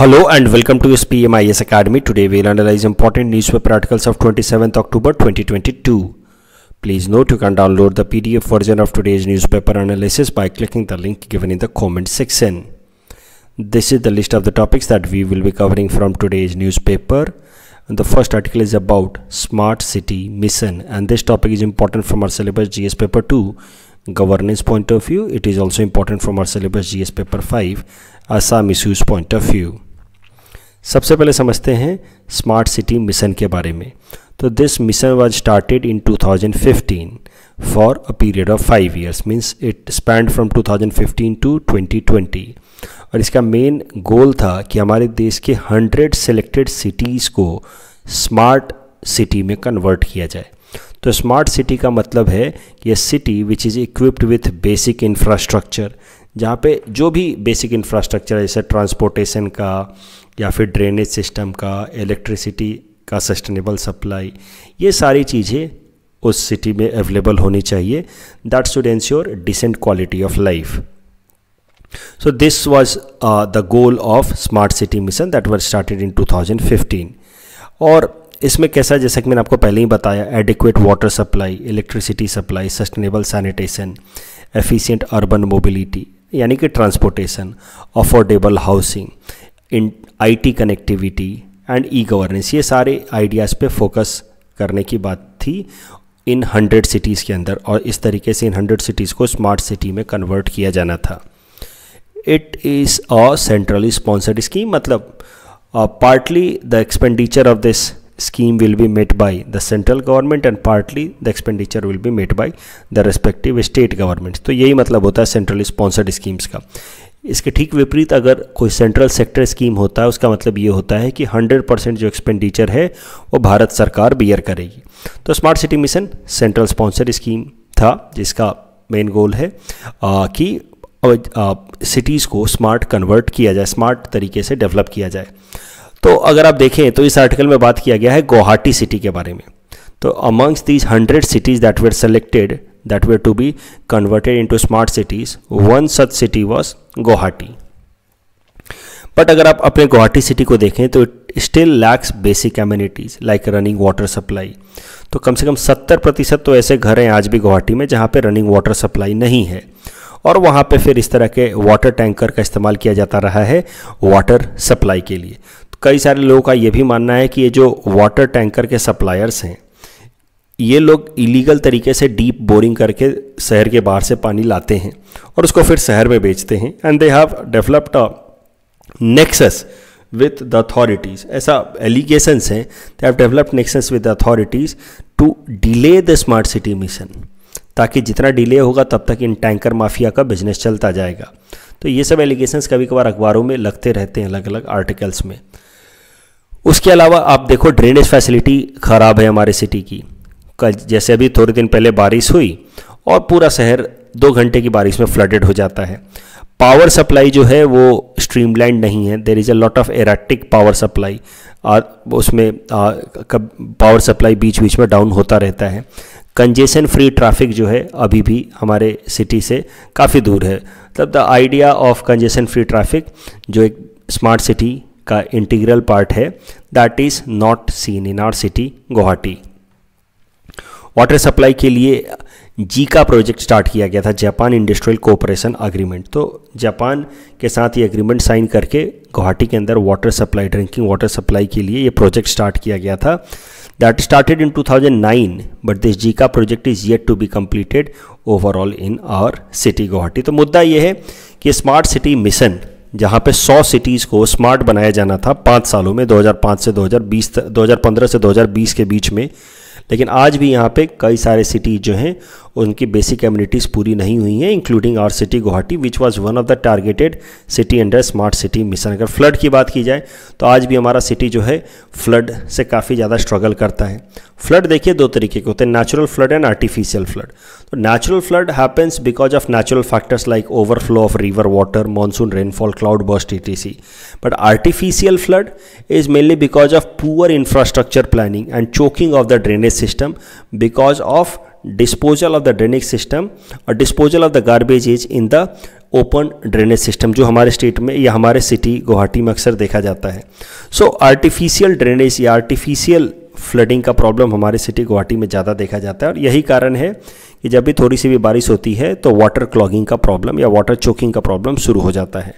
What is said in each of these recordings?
Hello and welcome to SPMIS Academy. Today we'll analyze important newspaper articles of 27th October 2022. Please note you can download the PDF version of today's newspaper analysis by clicking the link given in the comment section. This is the list of the topics that we will be covering from today's newspaper. And the first article is about Smart City Mission and this topic is important from our syllabus GS paper 2 governance point of view. It is also important from our syllabus GS paper 5 Assam issues point of view. सबसे पहले समझते हैं smart city mission के बारे में तो this mission was started in 2015 for a period of five years means it spanned from 2015 to 2020 और इसका मेन गोल था कि हमारे देश के हंड्रेड सेलेक्टेड सिटीज़ को स्मार्ट सिटी में कन्वर्ट किया जाए तो स्मार्ट सिटी का मतलब है कि city which is equipped with basic infrastructure जहाँ पे जो भी बेसिक इंफ्रास्ट्रक्चर है जैसे ट्रांसपोर्टेशन का या फिर ड्रेनेज सिस्टम का इलेक्ट्रिसिटी का सस्टेनेबल सप्लाई ये सारी चीज़ें उस सिटी में अवेलेबल होनी चाहिए that should ensure decent quality of life so this was the goal of smart city mission that that started in 2015 और इसमें कैसा जैसा कि मैंने आपको पहले ही बताया adequate water supply electricity supply sustainable sanitation efficient urban mobility यानी कि transportation affordable housing in IT connectivity and e governance ये सारे आइडियाज़ पे फोकस करने की बात थी इन हंड्रेड सिटीज़ के अंदर और इस तरीके से इन हंड्रेड सिटीज़ को स्मार्ट सिटी में कन्वर्ट किया जाना था it is a centrally sponsored scheme मतलब partly the expenditure of this scheme will be made by the central government and partly the expenditure will be made by the respective state government तो यही मतलब होता है central sponsored schemes का इसके ठीक विपरीत अगर कोई सेंट्रल सेक्टर स्कीम होता है उसका मतलब ये होता है कि 100 परसेंट जो एक्सपेंडिचर है वो भारत सरकार बियर करेगी तो smart city mission central sponsor scheme था जिसका मेन गोल है आ, कि सिटीज़ को स्मार्ट कन्वर्ट किया जाए स्मार्ट तरीके से डेवलप किया जाए तो अगर आप देखें तो इस आर्टिकल में बात किया गया है गुवाहाटी सिटी के बारे में तो amongst these hundred cities that were selected that were to be converted into smart cities. One such city was Guwahati. But अगर आप अपने गुवाहाटी सिटी को देखें तो it still lacks basic amenities like running water supply तो कम से कम 70 प्रतिशत तो ऐसे घर हैं आज भी गुवाहाटी में जहाँ पे रनिंग वाटर सप्लाई नहीं है और वहाँ पे फिर इस तरह के वाटर टैंकर का इस्तेमाल किया जाता रहा है वाटर सप्लाई के लिए तो कई सारे लोगों का ये भी मानना है कि ये जो वाटर टैंकर के सप्लायर्स हैं ये लोग इलीगल तरीके से डीप बोरिंग करके शहर के बाहर से पानी लाते हैं और उसको फिर शहर में बेचते हैं and they have developed a nexus with the authorities ऐसा एलिगेशंस हैं they have developed nexus with the authorities to delay the smart city mission ताकि जितना डिले होगा तब तक इन टैंकर माफिया का बिजनेस चलता जाएगा तो ये सब एलिगेशंस कभी कभार अखबारों में लगते रहते हैं अलग अलग आर्टिकल्स में उसके अलावा आप देखो ड्रेनेज फैसिलिटी ख़राब है हमारे सिटी की का जैसे अभी थोड़े दिन पहले बारिश हुई और पूरा शहर दो घंटे की बारिश में फ्लडेड हो जाता है पावर सप्लाई जो है वो स्ट्रीमलाइन नहीं है there is a lot of erratic power supply और उसमें पावर सप्लाई बीच बीच में डाउन होता रहता है कंजेशन फ्री ट्रैफिक जो है अभी भी हमारे सिटी से काफ़ी दूर है मतलब the idea of congestion free traffic जो एक स्मार्ट सिटी का इंटीग्रल पार्ट है that is not seen in our city Guwahati water supply के लिए जी का प्रोजेक्ट स्टार्ट किया गया था जापान इंडस्ट्रियल कोऑपरेशन अग्रीमेंट तो जापान के साथ ये अग्रीमेंट साइन करके गुवाहाटी के अंदर water supply drinking water supply के लिए ये प्रोजेक्ट स्टार्ट किया गया था that started in 2009 but this JICA project is yet to be completed overall in our city Guwahati तो मुद्दा ये है कि स्मार्ट सिटी मिशन जहाँ पे 100 सिटीज़ को स्मार्ट बनाया जाना था पाँच सालों में 2005 से 2020 2015 से 2020 के बीच में लेकिन आज भी यहाँ पे कई सारे सिटीज़ जो हैं उनकी बेसिक एम्यूनिटीज़ पूरी नहीं हुई हैं including our city Guwahati which was one of the targeted city under smart city mission अगर फ्लड की बात की जाए तो आज भी हमारा सिटी जो है फ्लड से काफ़ी ज़्यादा स्ट्रगल करता है फ्लड देखिए दो तरीके के होते हैं natural flood and artificial flood तो natural flood happens because of natural factors like overflow of river water monsoon rainfall cloud burst ई but artificial flood is mainly because of poor infrastructure planning and choking of the drainage drainage system because of disposal of the drainage system और disposal of the garbage is in the open drainage system जो हमारे state में या हमारे city Guwahati में अक्सर देखा जाता है सो आर्टिफिशियल ड्रेनेज या आर्टिफिशियल फ्लडिंग का प्रॉब्लम हमारे सिटी गुवाहाटी में ज़्यादा देखा जाता है और यही कारण है कि जब भी थोड़ी सी भी बारिश होती है तो वाटर क्लॉगिंग का प्रॉब्लम या वाटर चोकिंग का प्रॉब्लम शुरू हो जाता है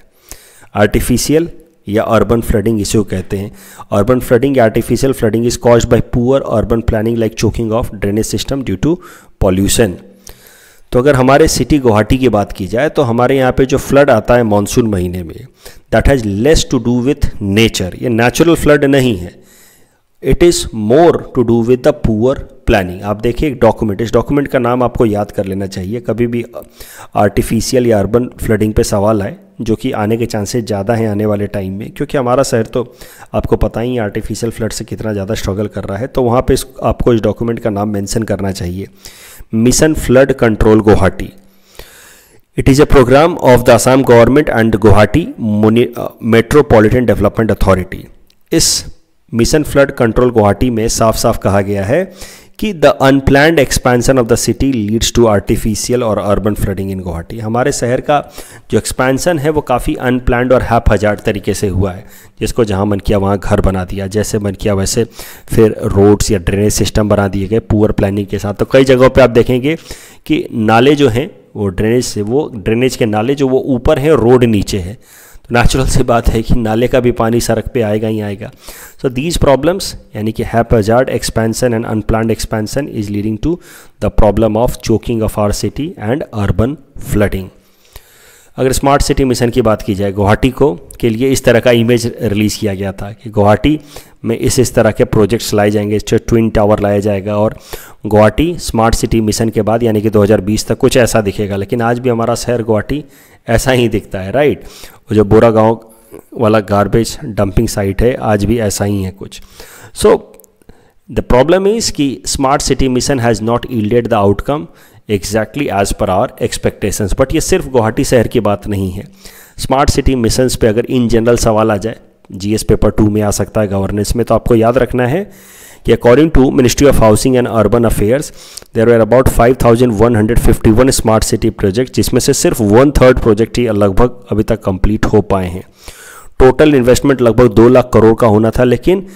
आर्टिफिशियल या अर्बन फ्लडिंग इसे कहते हैं अर्बन फ्लडिंग या artificial flooding is cause by poor urban planning like choking of drainage system due to pollution तो अगर हमारे सिटी गुवाहाटी की बात की जाए तो हमारे यहाँ पे जो फ्लड आता है मानसून महीने में that has less to do with nature ये नेचुरल फ्लड नहीं है it is more to do with the poor planning आप देखिए एक डॉक्यूमेंट इस डॉक्यूमेंट का नाम आपको याद कर लेना चाहिए कभी भी आर्टिफिशियल या अर्बन फ्लडिंग पे सवाल आए जो कि आने के चांसेस ज़्यादा हैं आने वाले टाइम में क्योंकि हमारा शहर तो आपको पता ही आर्टिफिशियल फ्लड से कितना ज़्यादा स्ट्रगल कर रहा है तो वहाँ पर आपको इस डॉक्यूमेंट का नाम मैंसन करना चाहिए mission flood control Guwahati it is a program of the Assam government and Guwahati metropolitan development authority इस मिशन फ्लड कंट्रोल गुवाहाटी में साफ साफ कहा गया है कि the unplanned expansion of the city leads to artificial और अर्बन फ्लडिंग इन गुवाहाटी हमारे शहर का जो एक्सपेंशन है वो काफ़ी अनप्लैंड और हैप हजार तरीके से हुआ है जिसको जहाँ मन किया वहाँ घर बना दिया जैसे मन किया वैसे फिर रोड्स या ड्रेनेज सिस्टम बना दिए गए पुअर प्लानिंग के साथ तो कई जगहों पर आप देखेंगे कि नाले जो हैं वो ड्रेनेज से वो ड्रेनेज के नाले जो वो ऊपर हैं रोड नीचे है तो नेचुरल सी बात है कि नाले का भी पानी सड़क पे आएगा ही आएगा सो दीज प्रॉब्लम्स यानी कि haphazard expansion and unplanned expansion is leading to the problem of choking of our city and urban flooding अगर स्मार्ट सिटी मिशन की बात की जाए गुवाहाटी को के लिए इस तरह का इमेज रिलीज़ किया गया था कि गुवाहाटी में इस इस तरह के प्रोजेक्ट्स लाए जाएंगे इस ट्विन टावर लाया जाएगा और गुवाहाटी स्मार्ट सिटी मिशन के बाद यानी कि 2020 तक कुछ ऐसा दिखेगा लेकिन आज भी हमारा शहर गुवाहाटी ऐसा ही दिखता है राइट और जो बोरा गांव वाला गार्बेज डंपिंग साइट है आज भी ऐसा ही है कुछ सो द प्रॉब्लम इज कि smart city mission has not yielded the outcome exactly as per our expectations but ये सिर्फ गुवाहाटी शहर की बात नहीं है स्मार्ट सिटी मिशन पे अगर इन जनरल सवाल आ जाए जीएस पेपर टू में आ सकता है गवर्नेंस में तो आपको याद रखना है कि according to ministry of housing and urban affairs there are about 5151 smart city project जिसमें से सिर्फ वन थर्ड प्रोजेक्ट ही लगभग अभी तक कंप्लीट हो पाए हैं टोटल इन्वेस्टमेंट लगभग दो लाख करोड़ का होना था लेकिन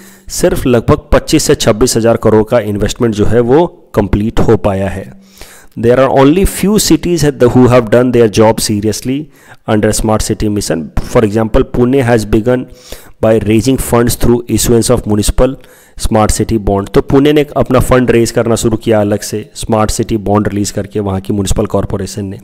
सिर्फ लगभग 25 से छब्बीस हज़ार करोड़ का इन्वेस्टमेंट जो है वो कंप्लीट हो पाया है there are only few cities who have done their job seriously under smart city mission for example pune has begun by raising funds through issuance of municipal smart city bond तो पुणे ने अपना fund raise करना शुरू किया अलग से smart city bond release करके वहाँ की म्यूनिसिपल कॉरपोरेशन ने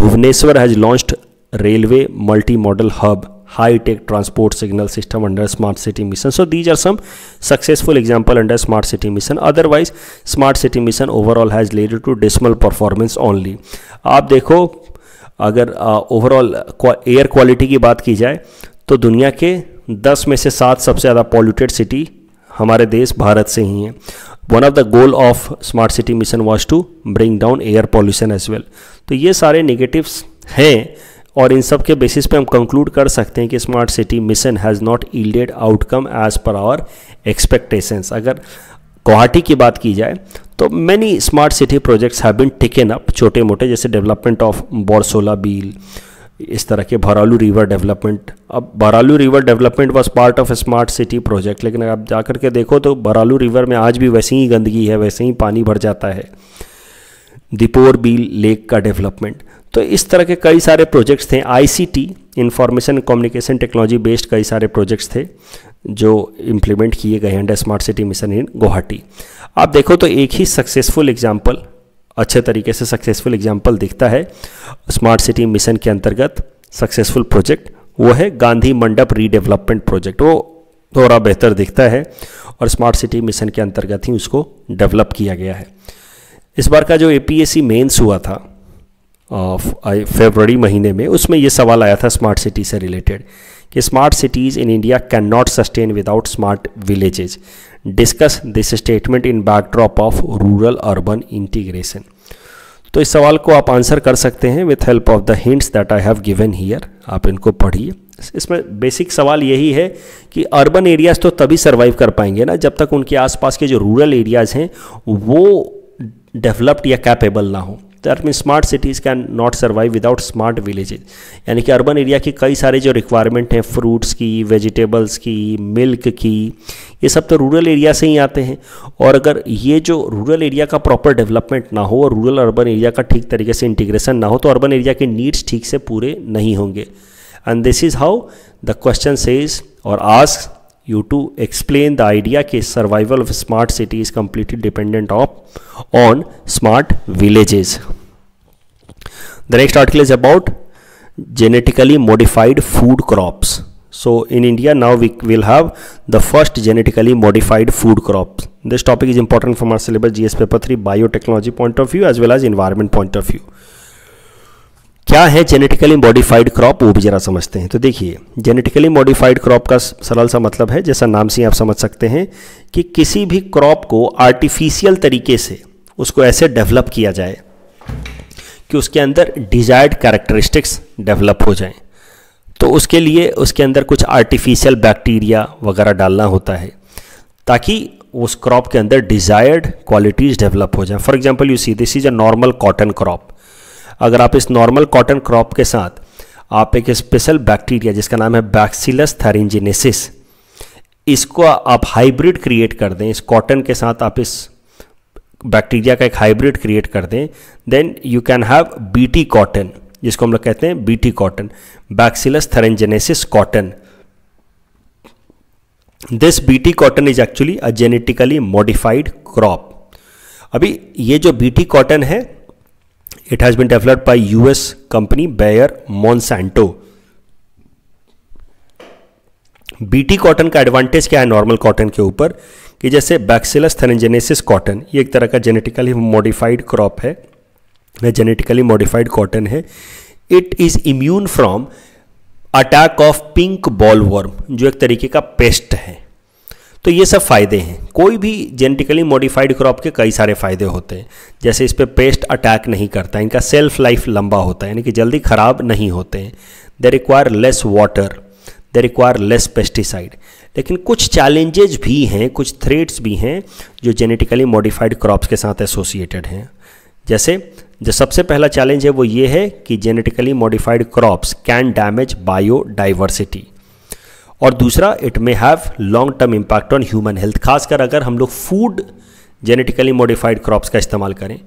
Bhubaneswar has launch railway multi model hub high tech transport signal system under smart city mission so these are some successful example under smart city mission otherwise smart city mission overall has lead to dismal performance only आप देखो अगर overall air quality की बात की जाए तो दुनिया के दस में से सात सबसे ज़्यादा पॉल्यूटेड सिटी हमारे देश भारत से ही हैं one of the goal of smart city mission was to bring down air pollution as well तो ये सारे नेगेटिव्स हैं और इन सब के बेसिस पे हम कंक्लूड कर सकते हैं कि smart city mission has not yielded outcome as per our expectations अगर गुवाहाटी की बात की जाए तो many smart city projects have been taken up छोटे मोटे जैसे डेवलपमेंट ऑफ बोरसोला बील इस तरह के भरालू रिवर डेवलपमेंट अब Bharalu river development was part of smart city project लेकिन आप जा के देखो तो भरालू रिवर में आज भी वैसे ही गंदगी है वैसे ही पानी भर जाता है दीपोर बील लेक का डेवलपमेंट तो इस तरह के कई सारे प्रोजेक्ट्स थे ICT information communication technology based कई सारे प्रोजेक्ट्स थे जो इम्प्लीमेंट किए गए हैं under smart city mission in Guwahati आप देखो तो एक ही सक्सेसफुल एग्जाम्पल अच्छे तरीके से सक्सेसफुल एग्जाम्पल दिखता है स्मार्ट सिटी मिशन के अंतर्गत सक्सेसफुल प्रोजेक्ट वो है गांधी मंडप रीडेवलपमेंट प्रोजेक्ट वो थोड़ा बेहतर दिखता है और स्मार्ट सिटी मिशन के अंतर्गत ही उसको डेवलप किया गया है इस बार का जो A P S C mains हुआ था फेबररी महीने में उसमें ये सवाल आया था स्मार्ट सिटी से रिलेटेड कि smart cities in India can not sustain without smart villages discuss this statement in backdrop of rural urban integration तो इस सवाल को आप आंसर कर सकते हैं with help of the hints that I have given here आप इनको पढ़िए इसमें बेसिक सवाल यही है कि अर्बन एरियाज़ तो तभी सर्वाइव कर पाएंगे ना जब तक उनके आसपास के जो रूरल एरियाज़ हैं वो डेवलप्ड या कैपेबल ना हो that mean smart cities can not survive without smart villages यानी कि अर्बन एरिया की कई सारे जो रिक्वायरमेंट हैं फ्रूट्स की वेजिटेबल्स की मिल्क की ये सब तो रूरल एरिया से ही आते हैं और अगर ये जो रूरल एरिया का प्रॉपर डेवलपमेंट ना हो और रूरल अर्बन एरिया का ठीक तरीके से इंटीग्रेशन ना हो तो अर्बन एरिया के नीड्स ठीक से पूरे नहीं होंगे and this is how the question says और ask you to explain the idea that survival of smart city is completely dependent of, on smart villages. The next article is about genetically modified food crops. So in India now we will have the first genetically modified food crops. This topic is important from our syllabus GS paper 3 biotechnology point of view as well as environment point of view. क्या है genetically modified crop वो भी जरा समझते हैं तो देखिए genetically modified crop का सरल सा मतलब है जैसा नाम से आप समझ सकते हैं कि किसी भी क्रॉप को आर्टिफिशियल तरीके से उसको ऐसे डेवलप किया जाए कि उसके अंदर डिजायर्ड कैरेक्टरिस्टिक्स डेवलप हो जाएं तो उसके लिए उसके अंदर कुछ आर्टिफिशियल बैक्टीरिया वगैरह डालना होता है ताकि उस क्रॉप के अंदर डिजायर्ड क्वालिटीज़ डेवलप हो जाए for example you see this is a normal cotton crop अगर आप इस नॉर्मल कॉटन क्रॉप के साथ आप एक स्पेशल बैक्टीरिया जिसका नाम है बैक्सीलस थेरिंजिनेसिस इसको आप हाइब्रिड क्रिएट कर दें इस कॉटन के साथ आप इस बैक्टीरिया का एक हाइब्रिड क्रिएट कर दें then you can have BT cotton जिसको हम लोग कहते हैं BT cotton Bacillus thuringiensis cotton this BT cotton is actually a genetically modified crop अभी ये जो बीटी कॉटन है it has been developed by US company Bayer Monsanto. BT cotton का एडवांटेज क्या है नॉर्मल कॉटन के ऊपर कि जैसे बैक्सिलस थेनेजेनेसिस कॉटन ये एक तरह का जेनेटिकली मॉडिफाइड क्रॉप है या जेनेटिकली मॉडिफाइड कॉटन है it is immune from attack of pink bollworm जो एक तरीके का पेस्ट है तो ये सब फ़ायदे हैं कोई भी जेनेटिकली मॉडिफाइड क्रॉप के कई सारे फ़ायदे होते हैं जैसे इस पर पे पेस्ट अटैक नहीं करता इनका सेल्फ लाइफ लंबा होता है यानी कि जल्दी ख़राब नहीं होते हैं they require less water they require less pesticide लेकिन कुछ चैलेंजेज भी हैं कुछ थ्रेट्स भी हैं जो जेनेटिकली मॉडिफाइड क्रॉप्स के साथ एसोसिएटेड हैं जैसे जो सबसे पहला चैलेंज है वो ये है कि genetically modified crops can damage biodiversity और दूसरा it may have long term impact on human health खासकर अगर हम लोग फूड जेनेटिकली मॉडिफाइड क्रॉप्स का इस्तेमाल करें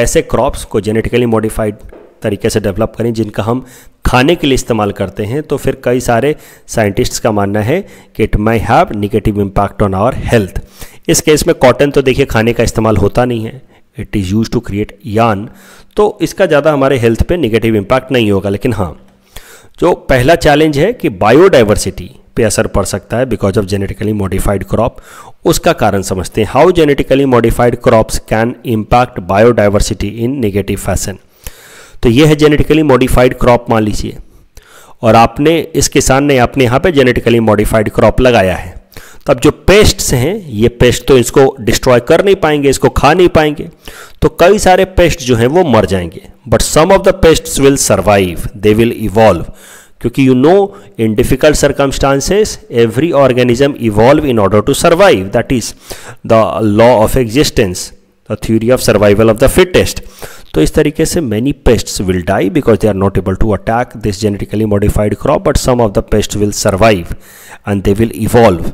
ऐसे क्रॉप्स को जेनेटिकली मॉडिफाइड तरीके से डेवलप करें जिनका हम खाने के लिए इस्तेमाल करते हैं तो फिर कई सारे साइंटिस्ट्स का मानना है कि it may have negative impact on our health इस केस में कॉटन तो देखिए खाने का इस्तेमाल होता नहीं है it is use to create yarn तो इसका ज़्यादा हमारे हेल्थ पे निगेटिव इम्पैक्ट नहीं होगा लेकिन हाँ जो पहला चैलेंज है कि बायोडाइवर्सिटी पे असर पड़ सकता है because of genetically modified crop उसका कारण समझते हैं how genetically modified crops can impact biodiversity in negative fashion तो ये है जेनेटिकली मॉडिफाइड क्रॉप मान लीजिए और आपने इस किसान ने अपने यहाँ पे जेनेटिकली मॉडिफाइड क्रॉप लगाया है तो अब जो पेस्ट्स हैं ये पेस्ट तो इसको डिस्ट्रॉय कर नहीं पाएंगे इसको खा नहीं पाएंगे तो कई सारे पेस्ट जो हैं वो मर जाएंगे but some of the pests will survive they will evolve क्योंकि you know in difficult circumstances every organism evolve in order to survive that is the law of existence the theory of survival of the fittest तो इस तरीके से many pests will die because they are not able to attack this genetically modified crop but some of the pest will survive and they will evolve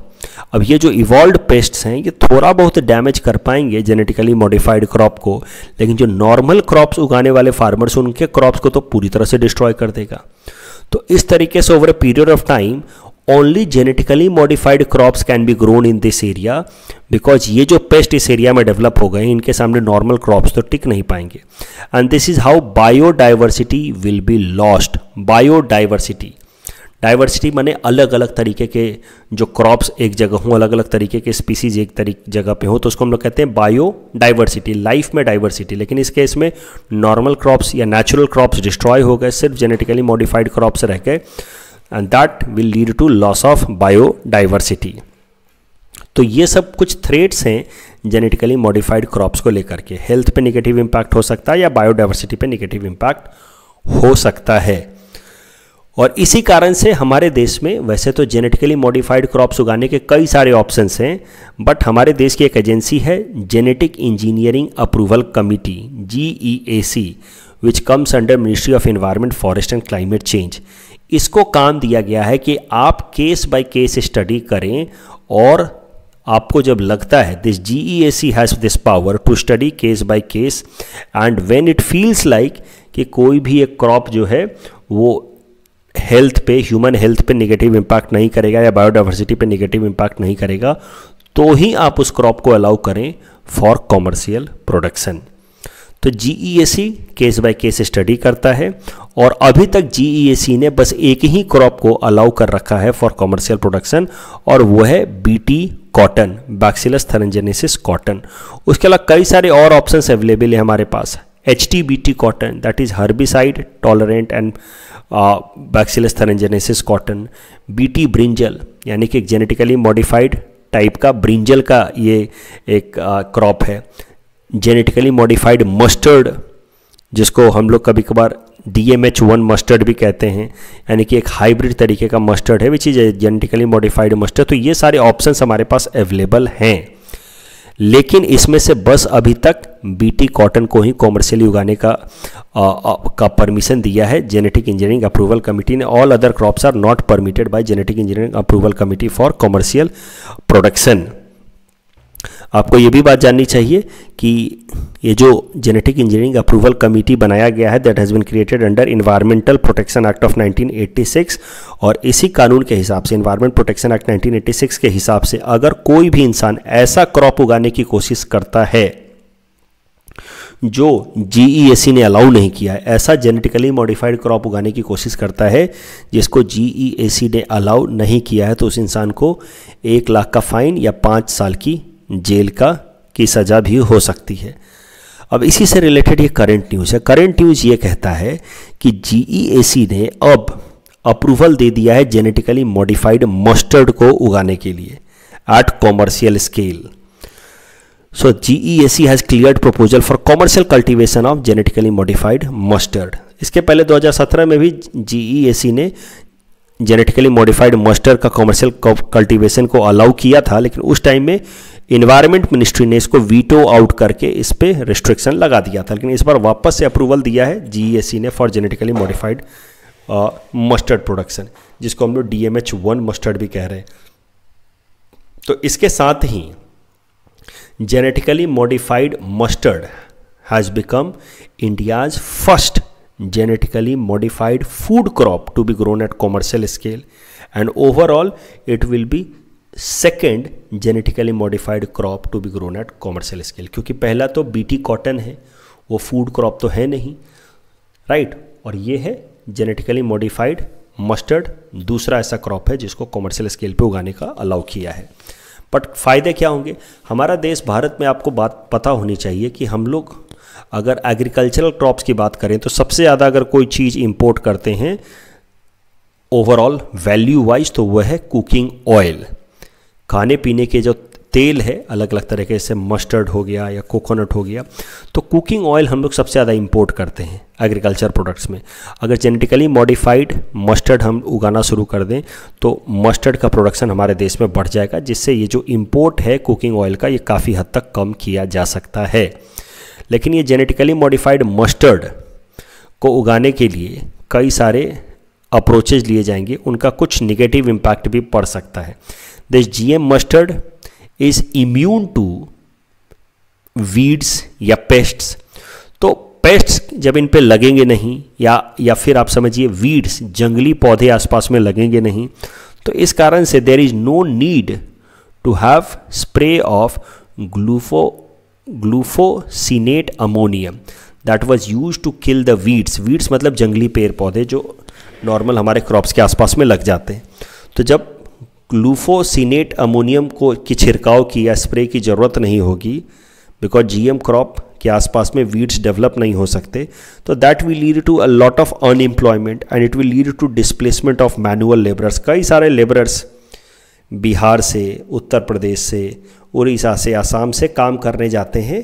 अब ये जो evolve pests हैं ये थोड़ा बहुत डैमेज कर पाएंगे जेनेटिकली मॉडिफाइड क्रॉप को लेकिन जो नॉर्मल क्रॉप्स उगाने वाले फार्मर्स उनके क्रॉप्स को तो पूरी तरह से डिस्ट्रॉय कर देगा तो इस तरीके से over a period of time only genetically modified crops can be grown in this area because ये जो पेस्ट इस एरिया में डेवलप हो गए इनके सामने नॉर्मल क्रॉप्स तो टिक नहीं पाएंगे and this is how biodiversity will be lost biodiversity diversity माने अलग अलग तरीके के जो क्रॉप्स एक जगह हों अलग अलग तरीके के स्पीसीज एक तरीके जगह पे हो तो उसको हम लोग कहते हैं बायो डाइवर्सिटी लाइफ में डाइवर्सिटी लेकिन इस केस में नॉर्मल क्रॉप्स या नेचुरल क्रॉप्स डिस्ट्रॉय हो गए सिर्फ जेनेटिकली मॉडिफाइड क्रॉप्स रह गए and that will lead to loss of biodiversity तो ये सब कुछ थ्रेट्स हैं जेनेटिकली मॉडिफाइड क्रॉप्स को लेकर के हेल्थ पे निगेटिव इम्पैक्ट हो सकता है या बायोडाइवर्सिटी पे निगेटिव इम्पैक्ट हो सकता है और इसी कारण से हमारे देश में वैसे तो जेनेटिकली मॉडिफाइड क्रॉप्स उगाने के कई सारे ऑप्शंस हैं बट हमारे देश की एक एजेंसी है genetic engineering approval committee G E A C which comes under ministry of environment forest and climate change इसको काम दिया गया है कि आप केस बाय केस स्टडी करें और आपको जब लगता है this G E A C has this power to study case by case and when it feels like कि कोई भी एक क्रॉप जो है वो हेल्थ पे ह्यूमन हेल्थ पे निगेटिव इम्पैक्ट नहीं करेगा या बायोडाइवर्सिटी पे निगेटिव इम्पैक्ट नहीं करेगा तो ही आप उस क्रॉप को अलाउ करें फॉर कॉमर्शियल प्रोडक्शन तो G case by case study करता है और अभी तक जी e ने बस एक ही क्रॉप को अलाउ कर रखा है फॉर कॉमर्शियल प्रोडक्शन और वो है BT cotton Bacillus thuringiensis cotton उसके अलावा कई सारे और ऑप्शंस अवेलेबल है हमारे पास H T B T cotton that is herbicide tolerant and Bacillus thuringiensis cotton B T brinjal यानी कि जेनेटिकली मॉडिफाइड टाइप का ब्रिंजल का ये एक क्रॉप uh, है जेनेटिकली मॉडिफाइड मस्टर्ड जिसको हम लोग कभी कभार D M H one mustard भी कहते हैं यानी कि एक हाइब्रिड तरीके का मस्टर्ड है which is genetically modified mustard तो ये सारे ऑप्शंस हमारे पास अवेलेबल हैं लेकिन इसमें से बस अभी तक बीटी कॉटन को ही कॉमर्शियली उगाने का आ, आ, का परमिशन दिया है जेनेटिक इंजीनियरिंग अप्रूवल कमेटी ने all other crops are not permitted by genetic engineering approval committee for commercial production आपको ये भी बात जाननी चाहिए कि ये जो जेनेटिक इंजीनियरिंग अप्रूवल कमेटी बनाया गया है that has been created under environmental protection act of 1986 और इसी कानून के हिसाब से इन्वायरमेंट प्रोटेक्शन एक्ट 1986 के हिसाब से अगर कोई भी इंसान ऐसा क्रॉप उगाने की कोशिश करता है जो जी e ने अलाउ नहीं किया है ऐसा जेनेटिकली मॉडिफाइड क्रॉप उगाने की कोशिश करता है जिसको जी e ने अलाउ नहीं किया है तो उस इंसान को एक लाख का फाइन या पाँच साल की जेल का की सज़ा भी हो सकती है अब इसी से रिलेटेड ये करंट न्यूज़ है करंट न्यूज़ ये कहता है कि जी e ने अब अप्रूवल दे दिया है जेनेटिकली मॉडिफाइड मस्टर्ड को उगाने के लिए at commercial scale so G E C has clear proposal for commercial cultivation of genetically modified mustard इसके पहले 2017 में भी जी ई सी ने जेनेटिकली मॉडिफाइड मस्टर्ड का कॉमर्शियल कल्टिवेशन को अलाउ किया था लेकिन उस टाइम में इन्वायरमेंट मिनिस्ट्री ने इसको वीटो आउट करके इस पर रिस्ट्रिक्शन लगा दिया था लेकिन इस बार वापस से अप्रूवल दिया है जी e e ने for genetically modified mustard production जिसको हम लोग डी एम वन मस्टर्ड भी कह रहे हैं तो इसके साथ ही genetically modified mustard has become India's first genetically modified food crop to be grown at commercial scale and overall it will be second genetically modified crop to be grown at commercial scale क्योंकि पहला तो BT cotton है वो food crop तो है नहीं right right? और ये है जेनेटिकली मॉडिफाइड मस्टर्ड दूसरा ऐसा क्रॉप है जिसको कॉमर्शियल स्केल पे उगाने का अलाउ किया है बट फ़ायदे क्या होंगे हमारा देश भारत में आपको बात पता होनी चाहिए कि हम लोग अगर एग्रीकल्चरल क्रॉप्स की बात करें तो सबसे ज़्यादा अगर कोई चीज़ इम्पोर्ट करते हैं ओवरऑल वैल्यू वाइज तो वह है कुकिंग ऑयल खाने पीने के जो तेल है अलग अलग तरीके जैसे मस्टर्ड हो गया या कोकोनट हो गया तो कुकिंग ऑयल हम लोग सबसे ज़्यादा इंपोर्ट करते हैं एग्रीकल्चर प्रोडक्ट्स में अगर जेनेटिकली मॉडिफाइड मस्टर्ड हम उगाना शुरू कर दें तो मस्टर्ड का प्रोडक्शन हमारे देश में बढ़ जाएगा जिससे ये जो इम्पोर्ट है कुकिंग ऑयल का ये काफ़ी हद तक कम किया जा सकता है लेकिन ये जेनेटिकली मॉडिफाइड मस्टर्ड को उगाने के लिए कई सारे अप्रोचेज लिए जाएंगे उनका कुछ निगेटिव इम्पैक्ट भी पड़ सकता है this GM mustard is immune to weeds या पेस्ट्स तो पेस्ट्स जब इन पे लगेंगे नहीं या या फिर आप समझिए वीड्स जंगली पौधे आसपास में लगेंगे नहीं तो इस कारण से there is no need to have spray of glufo glufosinate ammonium that was use to kill the weeds weeds मतलब जंगली पेड़ पौधे जो नॉर्मल हमारे क्रॉप्स के आसपास में लग जाते हैं तो जब ग्लूफोसिनेट अमोनियम को की छिड़काव की या स्प्रे की ज़रूरत नहीं होगी बिकॉज जीएम क्रॉप के आसपास में वीड्स डेवलप नहीं हो सकते तो that will lead to a lot of unemployment and it will lead to displacement of manual labourers कई सारे लेबरर्स बिहार से उत्तर प्रदेश से उड़ीसा से आसाम से काम करने जाते हैं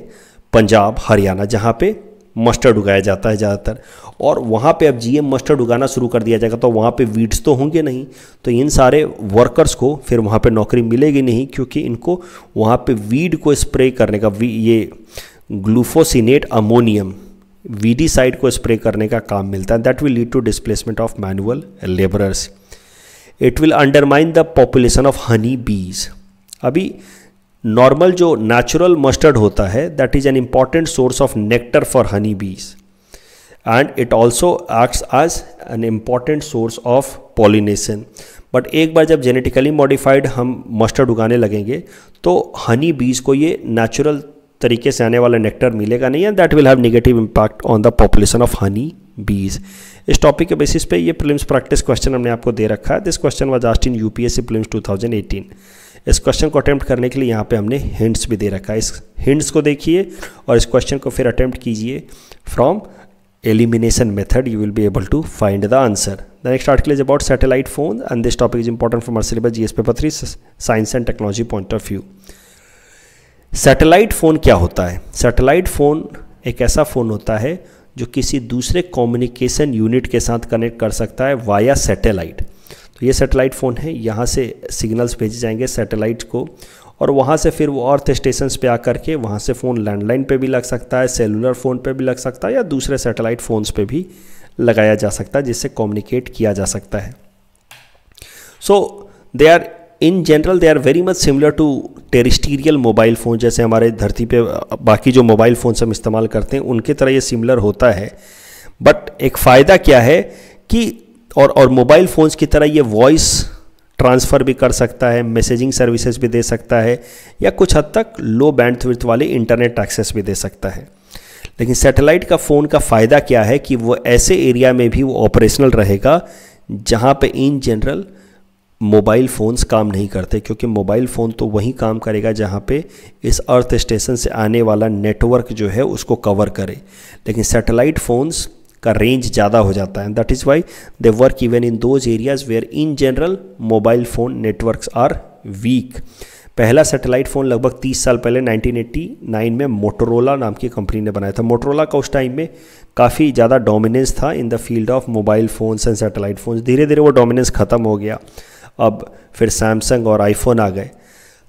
पंजाब हरियाणा जहाँ पे मस्टर्ड उगाया जाता है ज़्यादातर और वहाँ पे अब जीएम मस्टर्ड उगाना शुरू कर दिया जाएगा तो वहाँ पे वीड्स तो होंगे नहीं तो इन सारे वर्कर्स को फिर वहाँ पे नौकरी मिलेगी नहीं क्योंकि इनको वहाँ पे वीड को स्प्रे करने का ये ग्लूफोसिनेट अमोनियम साइड को स्प्रे करने का काम मिलता है that will lead to displacement of manual labourers it will undermine the population of honey bees अभी नॉर्मल जो नेचुरल मस्टर्ड होता है that is an important source of nectar for honey bees and it also acts as an important source of pollination but एक बार जब genetically modified हम mustard उगाने लगेंगे तो हनी बीज को ये नेचुरल तरीके से आने वाला नेक्टर मिलेगा नहीं and that will have negative impact on the population of honey bees इस टॉपिक के बेसिस पे ये प्रिलिम्स प्रैक्टिस क्वेश्चन हमने आपको दे रखा है this question was asked in U P S C prelims eighteen इस क्वेश्चन को अटैम्प्ट करने के लिए यहाँ पे हमने हिंट्स भी दे रखा है इस हिंट्स को देखिए और इस क्वेश्चन को फिर अटैम्प्ट कीजिए from elimination method you will be able to find the answer the next article is about satellite phone and this topic is important for mercury G S paper three science and technology point of view satellite phone क्या होता है satellite phone एक ऐसा phone होता है जो किसी दूसरे कम्युनिकेशन यूनिट के साथ कनेक्ट कर सकता है वाया सैटेलाइट तो ये सैटेलाइट फ़ोन है यहाँ से सिग्नल्स भेजे जाएंगे सैटेलाइट को और वहाँ से फिर वो अर्थ स्टेशन पे आ के वहाँ से फ़ोन लैंडलाइन पे भी लग सकता है सेलुलर फ़ोन पे भी लग सकता है या दूसरे सैटेलाइट फ़ोन्स पे भी लगाया जा सकता है जिससे कम्युनिकेट किया जा सकता है so they are in general they are very much similar to terrestrial mobile phone जैसे हमारे धरती पे बाकी जो मोबाइल फ़ोन हम इस्तेमाल करते हैं उनके तरह ये सिमिलर होता है बट एक फ़ायदा क्या है कि और और मोबाइल फ़ोन्स की तरह ये वॉइस ट्रांसफ़र भी कर सकता है मैसेजिंग सर्विसेज भी दे सकता है या कुछ हद तक लो बैंडविड्थ वाले इंटरनेट एक्सेस भी दे सकता है लेकिन सैटेलाइट का फ़ोन का फ़ायदा क्या है कि वो ऐसे एरिया में भी वो ऑपरेशनल रहेगा जहाँ पे इन जनरल मोबाइल फ़ोन्स काम नहीं करते क्योंकि मोबाइल फ़ोन तो वहीं काम करेगा जहाँ पे इस अर्थ स्टेशन से आने वाला नेटवर्क जो है उसको कवर करे लेकिन सैटेलाइट फ़ोन्स का रेंज ज़्यादा हो जाता है that is why they work even in those areas where in general mobile phone network are weak पहला सैटेलाइट फ़ोन लगभग 30 साल पहले 1989 में मोटोरोला नाम की कंपनी ने बनाया था मोटोरोला का उस टाइम में काफ़ी ज़्यादा डोमिनेंस था in the field of mobile phones and satellite phones धीरे धीरे वो डोमिनेंस ख़त्म हो गया अब फिर सैमसंग और आईफोन आ गए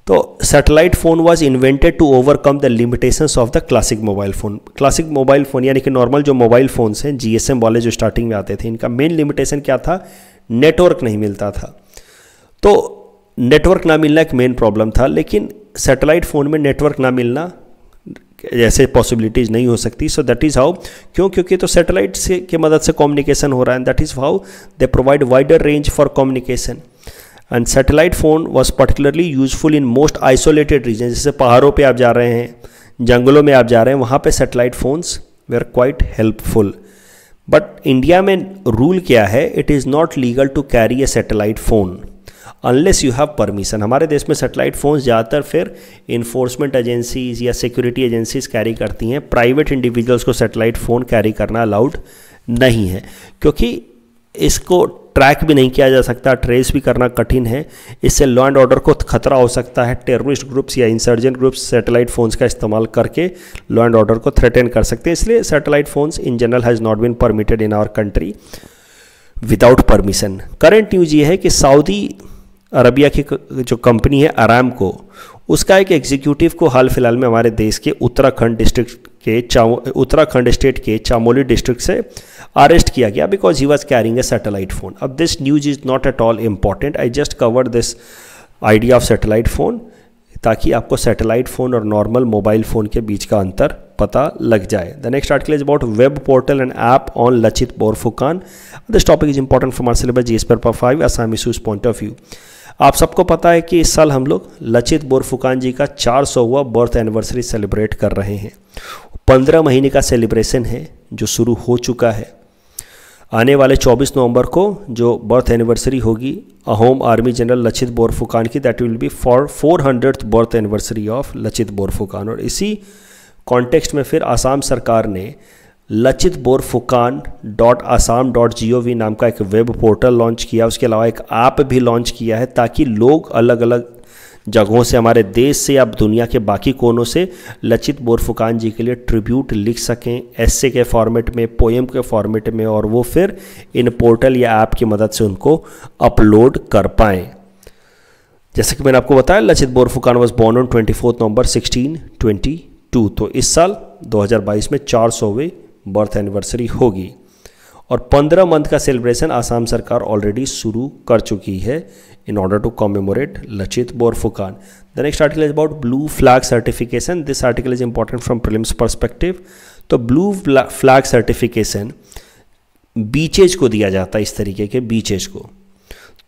तो satellite phone was invented to overcome the limitations of the classic mobile phone classic mobile phone यानी कि नॉर्मल जो मोबाइल फ़ोन्स हैं जीएसएम वाले जो स्टार्टिंग में आते थे इनका मेन लिमिटेशन क्या था नेटवर्क नहीं मिलता था तो नेटवर्क ना मिलना एक मेन प्रॉब्लम था लेकिन सेटेलाइट फ़ोन में नेटवर्क ना मिलना ऐसे पॉसिबिलिटीज़ नहीं हो सकती सो दैट इज़ हाउ क्यों क्योंकि तो सैटेलाइट से के मदद से कम्युनिकेशन हो रहा है that is how they provide wider range for communication and satellite phone was particularly useful in most isolated region जैसे पहाड़ों पर आप जा रहे हैं जंगलों में आप जा रहे हैं वहाँ पर satellite phones they are quite helpful but India में रूल क्या है it is not legal to carry a satellite phone unless you have permission हमारे देश में सेटेलाइट फ़ोन ज़्यादातर फिर इन्फोर्समेंट एजेंसीज या सिक्योरिटी एजेंसीज कैरी करती हैं प्राइवेट इंडिविजुअल्स को सेटेलाइट फ़ोन कैरी करना अलाउड नहीं है क्योंकि इसको ट्रैक भी नहीं किया जा सकता ट्रेस भी करना कठिन है इससे लॉ एंड ऑर्डर को खतरा हो सकता है टेररिस्ट ग्रुप्स या इंसर्जेंट ग्रुप्स सैटेलाइट फ़ोन्स का इस्तेमाल करके लॉ एंड ऑर्डर को थ्रेटेन कर सकते हैं इसलिए satellite phones in general has not been permitted in our country without permission current news ये है कि सऊदी अरबिया की जो कंपनी है आराम को उसका एक एग्जीक्यूटिव को हाल फिलहाल में हमारे देश के उत्तराखंड डिस्ट्रिक्ट के उत्तराखंड स्टेट के चामोली डिस्ट्रिक्ट से अरेस्ट किया गया because he was carrying a satellite phone अब this news is not at all important I just cover this idea of satellite phone ताकि आपको सैटेलाइट फ़ोन और नॉर्मल मोबाइल फ़ोन के बीच का अंतर पता लग जाए the next article is about web portal and app on Lachit Borphukan this topic is important for मार सिलेबस जी एस पर five Assam point of view आप सबको पता है कि इस साल हम लोग लचित बोरफुकान जी का 400 हुआ बर्थ एनिवर्सरी सेलिब्रेट कर रहे हैं 15 महीने का सेलिब्रेशन है जो शुरू हो चुका है आने वाले 24 नवंबर को जो बर्थ एनिवर्सरी होगी अहोम आर्मी जनरल लचित बोरफुकान की that will be for four hundred birth anniversary of Lachit Borphukan और इसी कॉन्टेक्स्ट में फिर आसाम सरकार ने Lachit Borphukan dot Assam dot G O V नाम का एक वेब पोर्टल लॉन्च किया उसके अलावा एक ऐप भी लॉन्च किया है ताकि लोग अलग अलग जगहों से हमारे देश से या दुनिया के बाकी कोनों से लचित बोरफुकान जी के लिए ट्रिब्यूट लिख सकें ऐसे के फॉर्मेट में पोएम के फॉर्मेट में और वो फिर इन पोर्टल या ऐप की मदद से उनको अपलोड कर पाएँ जैसा कि मैंने आपको बताया Lachit Borphukan was born on twenty fourth November sixteen twenty two तो इस साल 2022 में चार सौवें बर्थ एनिवर्सरी होगी और 15 मंथ का सेलिब्रेशन आसाम सरकार ऑलरेडी शुरू कर चुकी है in order to commemorate Lachit Borphukan the next article is about blue flag certification this article is important from prelims perspective तो ब्लू फ्लैग सर्टिफिकेशन बीचेज को दिया जाता है इस तरीके के बीचेज को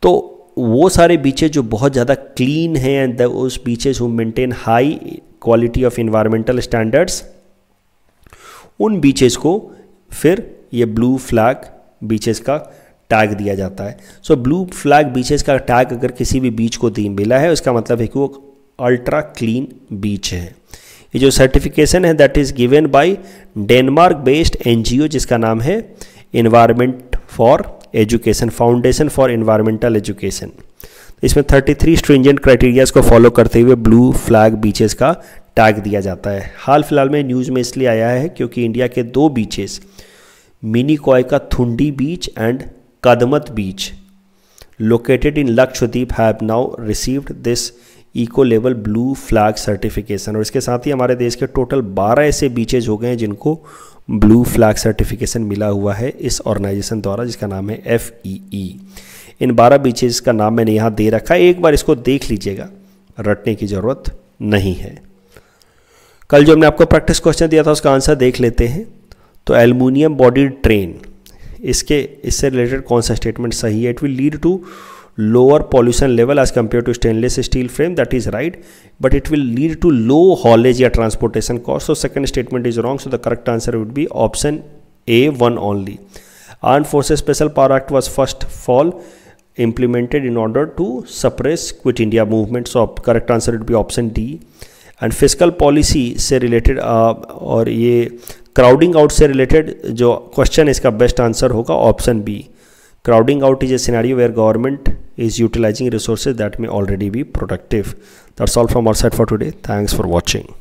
तो वो सारे बीचेज जो बहुत ज़्यादा क्लीन हैं एंड उस beaches who maintain high quality of environmental standards उन बीचेस को फिर ये ब्लू फ्लैग बीचेस का टैग दिया जाता है सो ब्लू फ्लैग बीचेस का टैग अगर किसी भी बीच को दी मिला है उसका मतलब है कि वो अल्ट्रा क्लीन बीच है ये जो सर्टिफिकेशन है that is given by Denmark based NGO जिसका नाम है environment for education foundation for environmental education इसमें 33 थ्री स्ट्रिंजेंट क्राइटेरियाज को फॉलो करते हुए ब्लू फ्लैग बीचेस का टैग दिया जाता है हाल फिलहाल में न्यूज़ में इसलिए आया है क्योंकि इंडिया के दो बीचेस मिनी कॉय का Thundi beach and Kadmat beach located in Lakshadweep have now received this eco level blue flag certification और इसके साथ ही हमारे देश के टोटल 12 ऐसे बीचेज हो गए हैं जिनको ब्लू फ्लैग सर्टिफिकेशन मिला हुआ है इस ऑर्गेनाइजेशन द्वारा जिसका नाम है एफ ई ई इन 12 बीचेज का नाम मैंने यहाँ दे रखा है एक बार इसको देख लीजिएगा रटने की ज़रूरत नहीं है कल जो हमने आपको प्रैक्टिस क्वेश्चन दिया था उसका आंसर देख लेते हैं तो एल्यूमिनियम बॉडी ट्रेन इसके इससे रिलेटेड कौन सा स्टेटमेंट सही है it will lead to lower pollution level as compare to stainless steel frame that is right but it will lead to low haulage या transportation cost so second statement is wrong so the correct answer would be option A one only arm forces special power act was first fall implemented in order to suppress quit India movement so correct answer would be option D and physical policy से related uh, और ये crowding out से related जो question इसका best answer होगा option B crowding out is a scenario where government is utilising resources that may already be productive that's all from our side for today thanks for watching